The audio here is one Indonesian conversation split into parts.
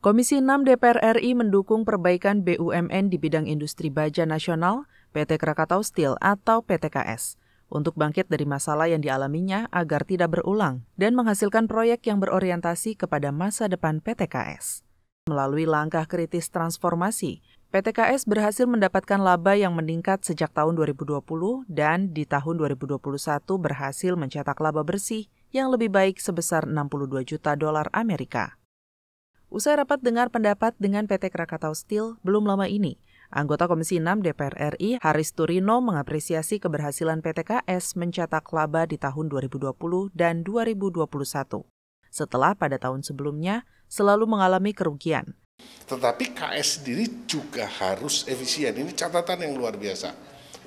Komisi 6 DPR RI mendukung perbaikan BUMN di bidang industri baja nasional, PT Krakatau Steel atau PTKS, untuk bangkit dari masalah yang dialaminya agar tidak berulang dan menghasilkan proyek yang berorientasi kepada masa depan PTKS. Melalui langkah kritis transformasi, PTKS berhasil mendapatkan laba yang meningkat sejak tahun 2020 dan di tahun 2021 berhasil mencetak laba bersih yang lebih baik sebesar 62 juta dolar Amerika. Usai rapat dengar pendapat dengan PT Krakatau Steel belum lama ini, anggota Komisi 6 DPR RI Haris Turino mengapresiasi keberhasilan PT KS mencetak laba di tahun 2020 dan 2021 setelah pada tahun sebelumnya selalu mengalami kerugian. Tetapi KS sendiri juga harus efisien. Ini catatan yang luar biasa.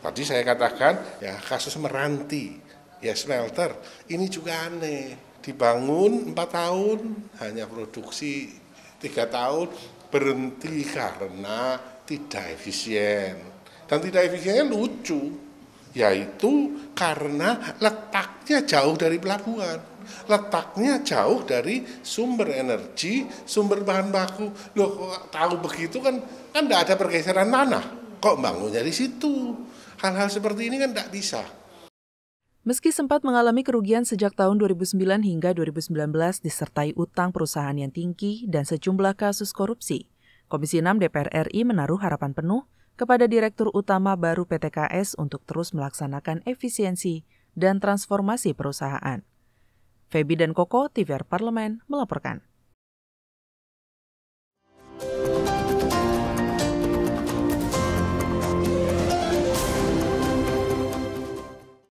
Tadi saya katakan ya kasus Meranti, ya smelter, ini juga aneh. Dibangun 4 tahun, hanya produksi tiga tahun berhenti karena tidak efisien dan tidak efisiennya lucu yaitu karena letaknya jauh dari pelabuhan letaknya jauh dari sumber energi sumber bahan baku loh tahu begitu kan kan tidak ada pergeseran tanah kok bangunnya di situ hal-hal seperti ini kan tidak bisa Meski sempat mengalami kerugian sejak tahun 2009 hingga 2019 disertai utang perusahaan yang tinggi dan sejumlah kasus korupsi, Komisi 6 DPR RI menaruh harapan penuh kepada Direktur Utama baru PT PTKS untuk terus melaksanakan efisiensi dan transformasi perusahaan. Febi dan Koko, TVR Parlemen, melaporkan.